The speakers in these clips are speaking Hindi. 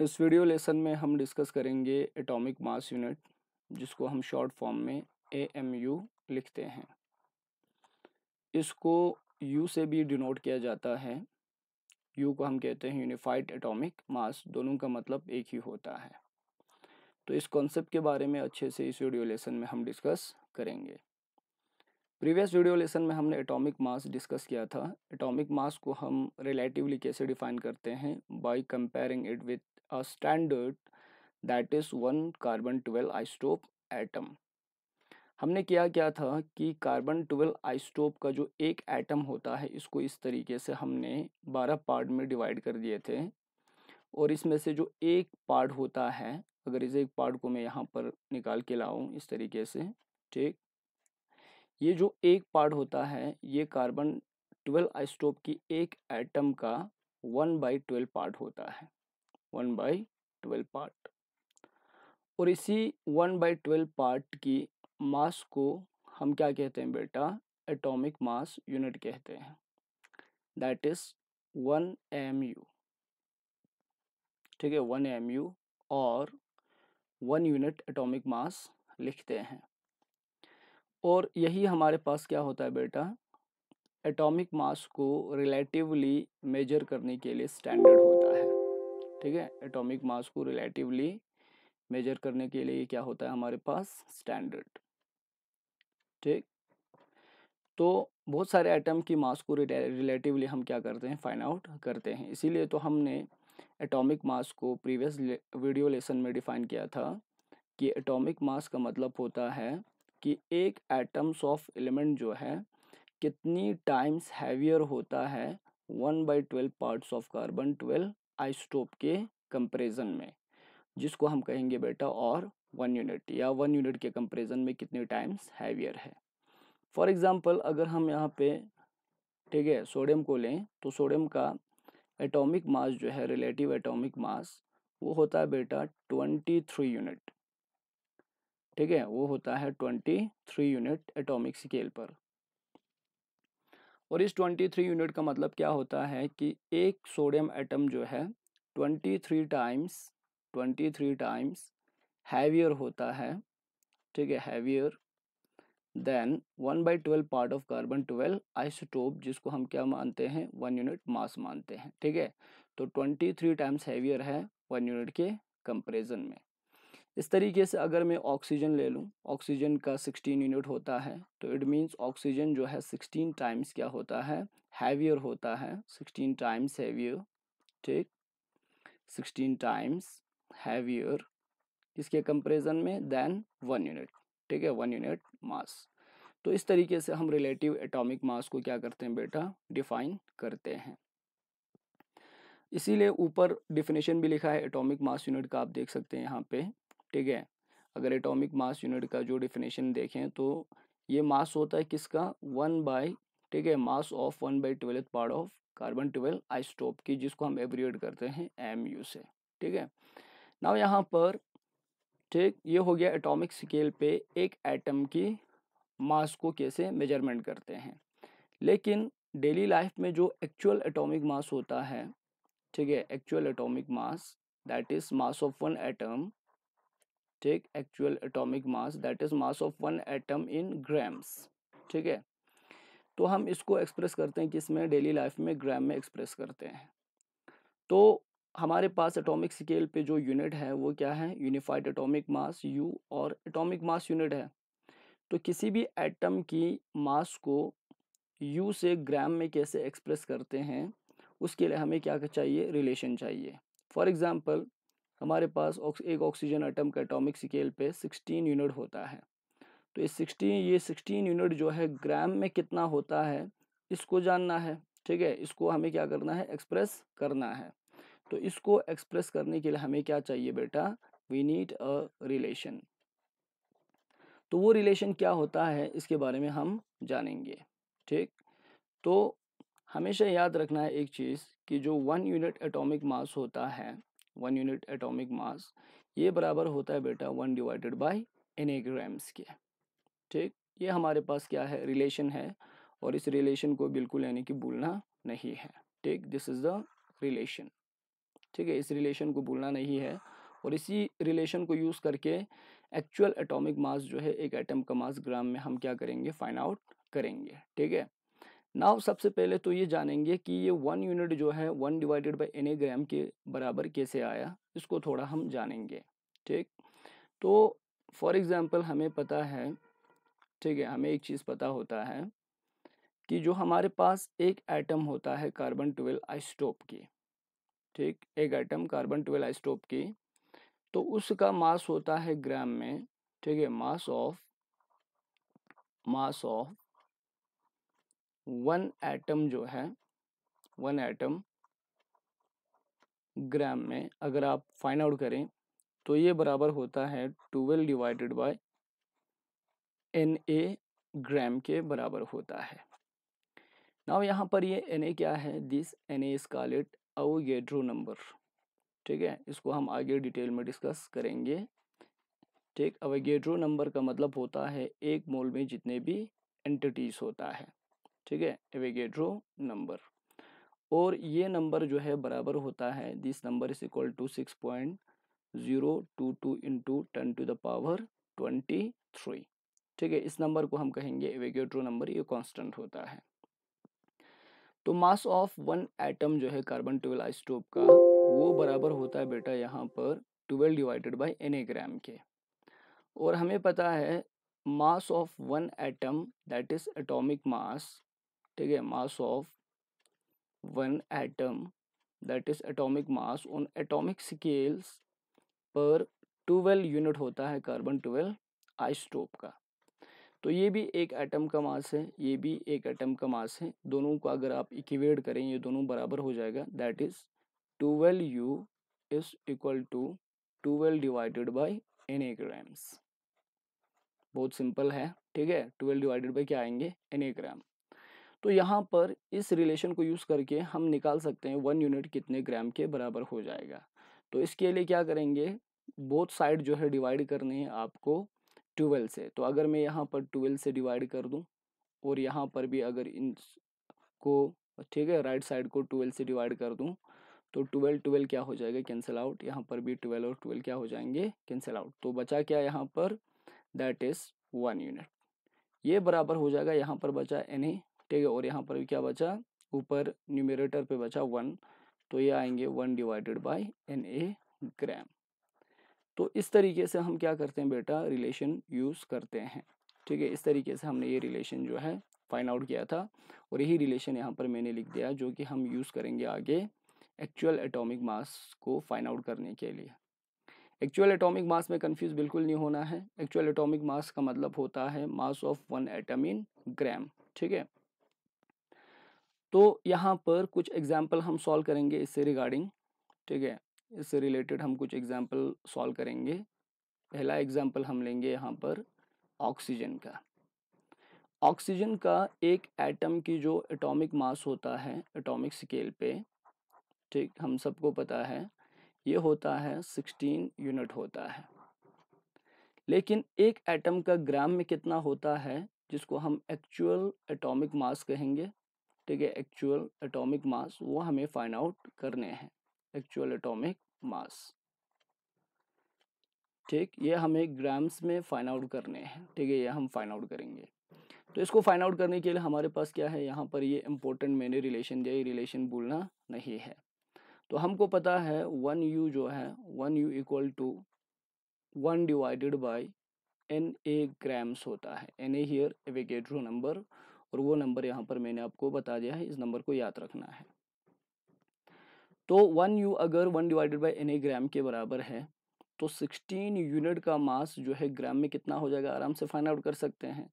इस वीडियो लेसन में हम डिस्कस करेंगे एटॉमिक मास यूनिट जिसको हम शॉर्ट फॉर्म में ए लिखते हैं इसको यू से भी डिनोट किया जाता है यू को हम कहते हैं यूनिफाइड एटॉमिक मास दोनों का मतलब एक ही होता है तो इस कॉन्सेप्ट के बारे में अच्छे से इस वीडियो लेसन में हम डिस्कस करेंगे प्रीवियस वीडियो लेसन में हमने एटॉमिक मास डिस्कस किया था एटॉमिक मास को हम रिलेटिवली कैसे डिफाइन करते हैं by comparing it with a standard that is one carbon twelve isotope atom हमने किया क्या था कि कार्बन ट्वेल्व आइस्टोप का जो एक एटम होता है इसको इस तरीके से हमने बारह पार्ट में डिवाइड कर दिए थे और इसमें से जो एक पार्ट होता है अगर इस एक पार्ट को मैं यहाँ पर निकाल के लाऊँ इस तरीके से ठीक ये जो एक पार्ट होता है ये कार्बन ट्वेल्व आइस्टोप की एक एटम का वन बाई ट्वेल्व पार्ट होता है वन बाई ट्वेल्व पार्ट और इसी वन बाई ट्वेल्व पार्ट की मास को हम क्या कहते हैं बेटा एटॉमिक मास यूनिट कहते हैं that is one M U ठीक है वन एम यू और वन यूनिट एटॉमिक मास लिखते हैं और यही हमारे पास क्या होता है बेटा एटॉमिक मास को रिलेटिवली मेजर करने के लिए स्टैंडर्ड होता है ठीक है एटॉमिक मास को रिलेटिवली मेजर करने के लिए क्या होता है हमारे पास स्टैंडर्ड ठीक तो बहुत सारे आइटम की मास को रिलेटिवली हम क्या करते हैं फाइंड आउट करते हैं इसीलिए तो हमने एटॉमिक मास को प्रीवियस वीडियो लेसन में डिफाइन किया था कि एटॉमिक मास का मतलब होता है कि एक एटम्स ऑफ एलिमेंट जो है कितनी टाइम्स हैवियर होता है one by twelve parts of carbon twelve isotope के कंपेरिजन में जिसको हम कहेंगे बेटा और वन यूनिट या वन यूनिट के कंपेरिजन में कितने टाइम्स हैवियर है फॉर एग्ज़ाम्पल अगर हम यहाँ पे ठीक है सोडियम को लें तो सोडियम का एटॉमिक मास जो है रिलेटिव एटॉमिक मास वो होता है बेटा ट्वेंटी थ्री यूनिट ठीक है वो होता है twenty three unit atomic scale पर और इस ट्वेंटी थ्री यूनिट का मतलब क्या होता है कि एक सोडियम एटम जो है twenty three times twenty three times heavier होता है ठीक है heavier than one by twelve part of carbon twelve isotope जिसको हम क्या मानते हैं वन यूनिट मास मानते हैं ठीक है तो ट्वेंटी थ्री टाइम्स हैवियर है वन यूनिट के कंपेरिजन में इस तरीके से अगर मैं ऑक्सीजन ले लूँ ऑक्सीजन का 16 यूनिट होता है तो इट मीन्स ऑक्सीजन जो है 16 टाइम्स क्या होता है हैवियर होता है 16 टाइम्स हैवियर ठीक 16 टाइम्स हैवियर इसके कंपेरिजन में देन वन यूनिट ठीक है वन यूनिट मास तो इस तरीके से हम रिलेटिव एटॉमिक मास को क्या करते हैं बेटा डिफाइन करते हैं इसीलिए ऊपर डिफिनेशन भी लिखा है एटॉमिक मास यूनिट का आप देख सकते हैं यहाँ पे ठीक है अगर एटॉमिक मास यूनिट का जो डिफिनेशन देखें तो ये मास होता है किसका वन बाई ठीक है mass of one by twelfth part of carbon twelve isotope की जिसको हम एब्रिएट करते हैं एम यू से ठीक है ना यहाँ पर ठीक ये हो गया एटॉमिक स्केल पे एक एटम की मास को कैसे मेजरमेंट करते हैं लेकिन डेली लाइफ में जो एक्चुअल एटॉमिक मास होता है ठीक है actual atomic mass that is mass of one atom take actual atomic mass that is mass of one atom in grams ठीक है तो हम इसको एक्सप्रेस करते हैं किसमें डेली लाइफ में ग्राम में एक्सप्रेस करते हैं तो हमारे पास एटॉमिक स्केल पे जो यूनिट है वो क्या है यूनिफाइड एटॉमिक मास यू और एटॉमिक मास यूनिट है तो किसी भी एटम की मास को यू से ग्राम में कैसे एक्सप्रेस करते हैं उसके लिए हमें क्या चाहिए रिलेशन चाहिए फॉर एग्ज़ाम्पल हमारे पास एक ऑक्सीजन आइटम का एटॉमिक स्केल पे 16 यूनिट होता है तो इस 16 ये 16 यूनिट जो है ग्राम में कितना होता है इसको जानना है ठीक है इसको हमें क्या करना है एक्सप्रेस करना है तो इसको एक्सप्रेस करने के लिए हमें क्या चाहिए बेटा वी नीड अ रिलेशन तो वो रिलेशन क्या होता है इसके बारे में हम जानेंगे ठीक तो हमेशा याद रखना है एक चीज़ कि जो वन यूनिट एटॉमिक मास होता है वन यूनिट एटॉमिक मास ये बराबर होता है बेटा one divided by N grams के ठीक ये हमारे पास क्या है रिलेशन है और इस रिलेशन को बिल्कुल यानी कि भूलना नहीं है ठीक दिस इज़ द रिलेशन ठीक है इस रिलेशन को भूलना नहीं है और इसी रिलेशन को यूज़ करके एक्चुअल एटॉमिक मास जो है एक एटम का मास ग्राम में हम क्या करेंगे फाइंड आउट करेंगे ठीक है नाव सबसे पहले तो ये जानेंगे कि ये वन यूनिट जो है one divided by N gram के बराबर कैसे आया इसको थोड़ा हम जानेंगे ठीक तो फॉर एग्ज़ाम्पल हमें पता है ठीक है हमें एक चीज़ पता होता है कि जो हमारे पास एक एटम होता है कार्बन ट्वेल्व आइस्टोप की ठीक एक एटम कार्बन ट्वेल्व आइस्टोप की तो उसका मास होता है ग्राम में ठीक है mass of mass of one atom जो है वन एटम ग्राम में अगर आप फाइंड आउट करें तो ये बराबर होता है twelve divided by N A gram के बराबर होता है नाव यहाँ पर ये एन ए क्या है दिस एन ए स्कारलेट अवगेड्रो नंबर ठीक है इसको हम आगे डिटेल में डिस्कस करेंगे ठीक अवगेड्रो नंबर का मतलब होता है एक मोल में जितने भी एंटिटीज होता है ठीक है एवेगेड्रो नंबर और ये नंबर जो है बराबर होता है this number is equal to six point zero two two into ten to the power twenty three ठीक है इस नंबर को हम कहेंगे एवेगेड्रो नंबर ये कांस्टेंट होता है तो मास ऑफ वन एटम जो है कार्बन ट्वेल्व आइसटोप का वो बराबर होता है बेटा यहाँ पर twelve divided by N gram के और हमें पता है mass of one atom that is atomic mass ठीक है mass of one atom that is atomic mass on atomic scales पर ट्वेल्व यूनिट होता है कार्बन ट्वेल्व आइसटोप का तो ये भी एक एटम का मास है ये भी एक एटम का मास है दोनों को अगर आप इक्वेट करें ये दोनों बराबर हो जाएगा that is twelve U is equal to twelve divided by N grams बहुत सिंपल है ठीक है ट्वेल्व डिवाइडेड बाई क्या आएंगे एन ग्राम तो यहाँ पर इस रिलेशन को यूज़ करके हम निकाल सकते हैं वन यूनिट कितने ग्राम के बराबर हो जाएगा तो इसके लिए क्या करेंगे बोथ साइड जो है डिवाइड करनी है आपको ट्वेल्व से तो अगर मैं यहाँ पर ट्वेल्व से डिवाइड कर दूँ और यहाँ पर भी अगर इन को ठीक है राइट साइड को ट्वेल्व से डिवाइड कर दूँ तो ट्वेल्व ट्वेल्व क्या हो जाएगा कैंसिल आउट यहाँ पर भी ट्वेल्व और ट्वेल्व क्या हो जाएंगे कैंसिल आउट तो बचा क्या यहाँ पर दैट इज़ वन यूनिट ये बराबर हो जाएगा यहाँ पर बचा एन ठीक है और यहाँ पर भी क्या बचा ऊपर न्यूमिरेटर पे बचा वन तो ये आएंगे one divided by N A gram तो इस तरीके से हम क्या करते हैं बेटा रिलेशन यूज़ करते हैं ठीक है इस तरीके से हमने ये रिलेशन जो है फाइंड आउट किया था और यही रिलेशन यहाँ पर मैंने लिख दिया जो कि हम यूज़ करेंगे आगे एक्चुअल एटॉमिक मास को फाइंड आउट करने के लिए एक्चुअल एटॉमिक मास में कंफ्यूज बिल्कुल नहीं होना है एक्चुअल एटॉमिक मास का मतलब होता है mass of one atom in gram ठीक है तो यहाँ पर कुछ एग्जाम्पल हम सॉल्व करेंगे इससे रिगार्डिंग ठीक है इससे रिलेटेड हम कुछ एग्जाम्पल सॉल्व करेंगे पहला एग्जाम्पल हम लेंगे यहाँ पर ऑक्सीजन का ऑक्सीजन का एक एटम की जो एटॉमिक मास होता है एटॉमिक स्केल पे ठीक हम सबको पता है ये होता है सिक्सटीन यूनिट होता है लेकिन एक एटम का ग्राम में कितना होता है जिसको हम एक्चुअल एटॉमिक मास कहेंगे ठीक है एक्चुअल एटॉमिक मास वो हमें फाइंड आउट करने हैं एक्चुअल एटॉमिक मास ठीक ये हमें ग्राम्स में फाइंड आउट करने हैं ठीक है ये हम फाइंड आउट करेंगे तो इसको फाइंड आउट करने के लिए हमारे पास क्या है यहाँ पर ये इंपॉर्टेंट मैंने रिलेशन दिया ये रिलेशन भूलना नहीं है तो हमको पता है वन यू जो है one U equal to one divided by N A grams होता है N A here Avogadro number और वो नंबर यहाँ पर मैंने आपको बता दिया है इस नंबर को याद रखना है तो वन यू अगर one divided by N A gram के बराबर है तो सिक्सटीन यूनिट का मास जो है ग्राम में कितना हो जाएगा आराम से फाइंड आउट कर सकते हैं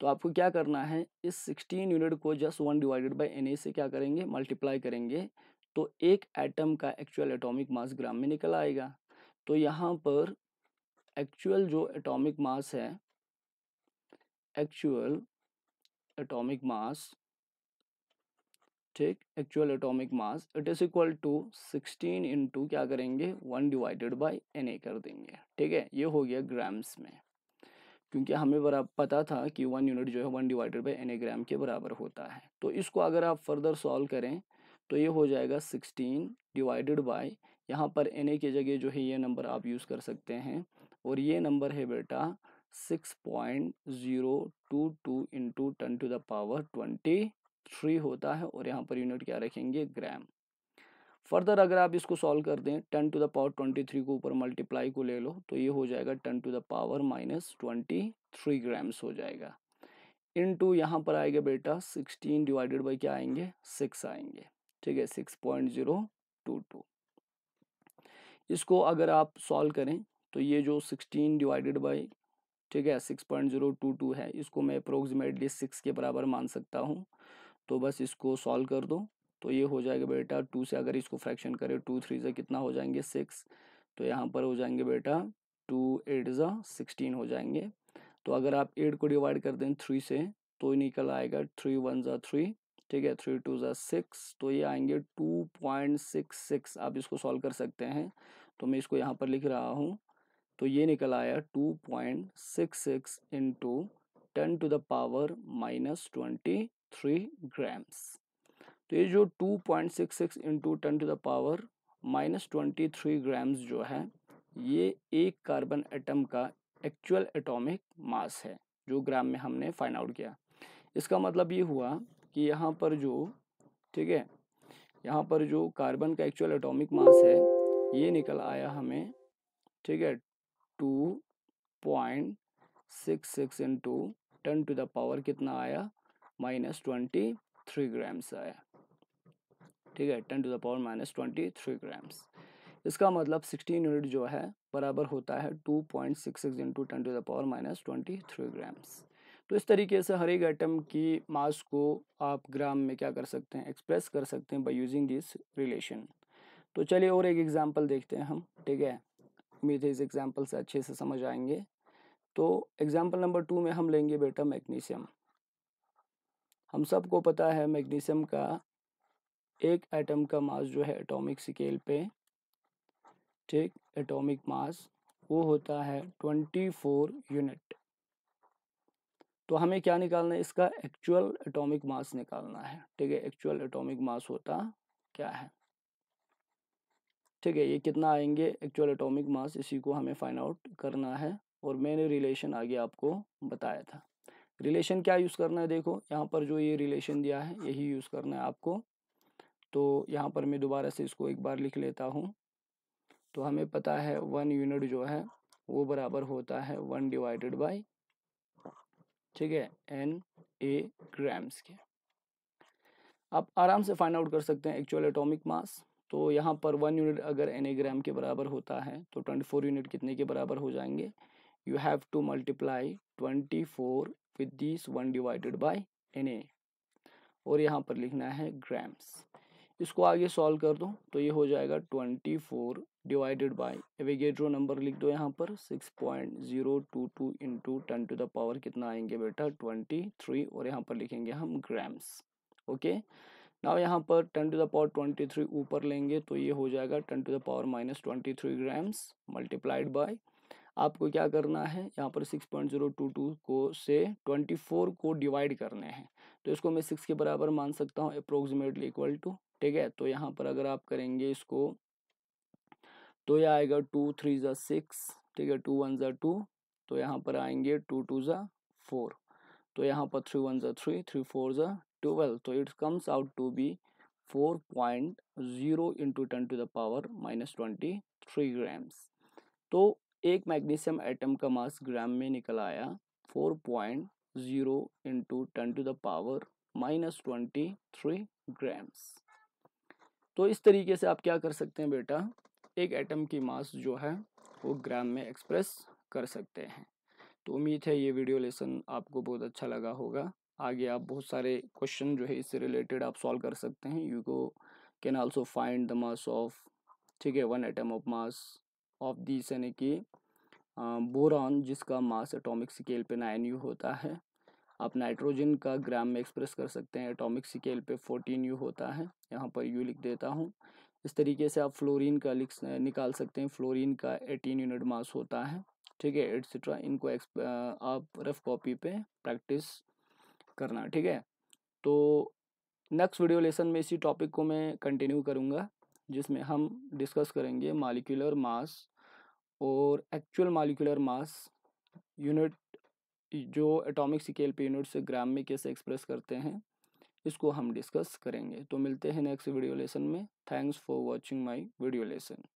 तो आपको क्या करना है इस सिक्सटीन यूनिट को just one divided by N A से क्या करेंगे मल्टीप्लाई करेंगे तो एक एटम का एक्चुअल एटॉमिक मास ग्राम में निकल आएगा तो यहाँ पर एक्चुअल जो एटॉमिक मास है एक्चुअल atomic mass ठीक actual atomic mass it is equal to 16 into क्या करेंगे वन डिवाइडेड बाय एन कर देंगे ठीक है ये हो गया ग्राम्स में क्योंकि हमें बरा पता था कि वन यूनिट जो है one divided by N gram के बराबर होता है तो इसको अगर आप फर्दर सॉल्व करें तो ये हो जाएगा सिक्सटीन डिवाइडेड बाय यहाँ पर एन की जगह जो है ये नंबर आप यूज़ कर सकते हैं और ये नंबर है बेटा 6.022 into ten to the power 23 होता है और यहाँ पर यूनिट क्या रखेंगे ग्राम फर्दर अगर आप इसको सॉल्व कर दें टेन टू द पावर 23 को ऊपर मल्टीप्लाई को ले लो तो ये हो जाएगा ten to the power minus twenty three grams हो जाएगा इन टू यहाँ पर आएगा बेटा सिक्सटीन डिवाइडेड बाई क्या आएंगे सिक्स आएंगे ठीक है six point zero two two इसको अगर आप सॉल्व करें तो ये जो सिक्सटीन डिवाइडेड बाई ठीक है six point zero two two है इसको मैं अप्रोक्सीमेटली सिक्स के बराबर मान सकता हूँ तो बस इसको सॉल्व कर दो तो ये हो जाएगा बेटा टू से अगर इसको फ्रैक्शन करें टू थ्री से कितना हो जाएंगे सिक्स तो यहाँ पर हो जाएंगे बेटा टू एट ज़ा सिक्सटीन हो जाएंगे तो अगर आप एट को डिवाइड कर दें थ्री से तो निकल आएगा थ्री वन ज़ा थ्री ठीक है थ्री टू ज़ा सिक्स तो ये आएंगे टू पॉइंट सिक्स सिक्स आप इसको सॉल्व कर सकते हैं तो मैं इसको यहाँ पर लिख रहा हूँ तो ये निकल आया two point six six into ten to the power minus twenty three grams तो ये जो two point six six into ten to the power minus twenty three grams जो है ये एक कार्बन एटम का एक्चुअल एटॉमिक मास है जो ग्राम में हमने फाइंड आउट किया इसका मतलब ये हुआ कि यहाँ पर जो ठीक है यहाँ पर जो कार्बन का एक्चुअल एटॉमिक मास है ये निकल आया हमें ठीक है two point six six into ten to the power कितना आया माइनस ट्वेंटी थ्री ग्राम्स आया ठीक है ten to the power minus twenty three grams इसका मतलब सिक्सटीन यूनिट जो है बराबर होता है two point six six into ten to the power minus twenty three grams तो इस तरीके से हर एक आइटम की मास को आप ग्राम में क्या कर सकते हैं एक्सप्रेस कर सकते हैं बाई यूजिंग दिस रिलेशन तो चलिए और एक एग्जाम्पल देखते हैं हम ठीक है उम्मीद है तो इस एग्जाम्पल से अच्छे से समझ आएंगे तो एग्जाम्पल नंबर टू में हम लेंगे बेटा मैग्नीशियम हम सबको पता है मैग्नीशियम का एक एटम का मास जो है एटॉमिक स्केल पे ठीक एटॉमिक मास वो होता है ट्वेंटी फोर यूनिट तो हमें क्या निकालना है इसका एक्चुअल एटॉमिक मास निकालना है ठीक है एक्चुअल एटॉमिक मास होता क्या है ठीक है ये कितना आएंगे एक्चुअल एटॉमिक मास इसी को हमें फाइंड आउट करना है और मैंने रिलेशन आगे आपको बताया था रिलेशन क्या यूज़ करना है देखो यहाँ पर जो ये रिलेशन दिया है यही यूज़ करना है आपको तो यहाँ पर मैं दोबारा से इसको एक बार लिख लेता हूँ तो हमें पता है वन यूनिट जो है वो बराबर होता है वन डिवाइडेड बाई ठीक है एन ए ग्राम्स के आप आराम से फाइंड आउट कर सकते हैं एक्चुअल एटॉमिक मास तो यहाँ पर वन यूनिट अगर एनेग्राम के बराबर होता है तो ट्वेंटी फोर यूनिट कितने के बराबर हो जाएंगे you have to multiply twenty four with this one divided by N और यहाँ पर लिखना है ग्राम्स इसको आगे सॉल्व कर दो तो ये हो जाएगा twenty four divided by Avogadro number लिख दो यहाँ पर six point zero two two into ten to the power कितना आएंगे बेटा ट्वेंटी थ्री और यहाँ पर लिखेंगे हम ग्राम्स ओके okay? नाउ यहाँ पर ten to the power twenty three ऊपर लेंगे तो ये हो जाएगा ten to the power minus twenty three grams multiplied by आपको क्या करना है यहाँ पर six point zero two two को से ट्वेंटी फोर को डिवाइड करने हैं तो इसको मैं सिक्स के बराबर मान सकता हूँ अप्रोक्सीमेटली इक्वल टू ठीक है तो यहाँ पर अगर आप करेंगे इसको तो यह आएगा टू थ्री ज़ा सिक्स ठीक है टू वन ज़ा टू तो यहाँ पर आएंगे टू टू ज़ा फोर तो यहाँ पर थ्री वन ज़ा थ्री थ्री फोर ज़ा ट्वेल्व तो it's comes out to be four point zero into ten to the power minus twenty three grams तो एक मैग्नीशियम एटम का मास ग्राम में निकल आया four point zero into ten to the power minus twenty three grams तो इस तरीके से आप क्या कर सकते हैं बेटा एक एटम की मास जो है वो ग्राम में एक्सप्रेस कर सकते हैं तो उम्मीद है ये वीडियो लेसन आपको बहुत अच्छा लगा होगा आगे आप बहुत सारे क्वेश्चन जो है इससे रिलेटेड आप सॉल्व कर सकते हैं you go can also find the mass of ठीक है one atom of mass of this यानी कि बोरॉन जिसका मास एटॉमिक स्केल पे नाइन यू होता है आप नाइट्रोजन का ग्राम में एक्सप्रेस कर सकते हैं एटॉमिक स्केल पे फोर्टीन यू होता है यहाँ पर यू लिख देता हूँ इस तरीके से आप फ्लोरीन का लिख निकाल सकते हैं फ्लोरीन का एटीन यूनिट मास होता है ठीक है एट्सट्रा इनको आप रफ कॉपी पे प्रैक्टिस करना ठीक है तो नेक्स्ट वीडियो लेसन में इसी टॉपिक को मैं कंटिन्यू करूँगा जिसमें हम डिस्कस करेंगे मालिकुलर मास और एक्चुअल मालिकुलर मास यूनिट जो एटॉमिक स्केल पे यूनिट से ग्राम में कैसे एक्सप्रेस करते हैं इसको हम डिस्कस करेंगे तो मिलते हैं नेक्स्ट वीडियो लेसन में thanks for watching my video lesson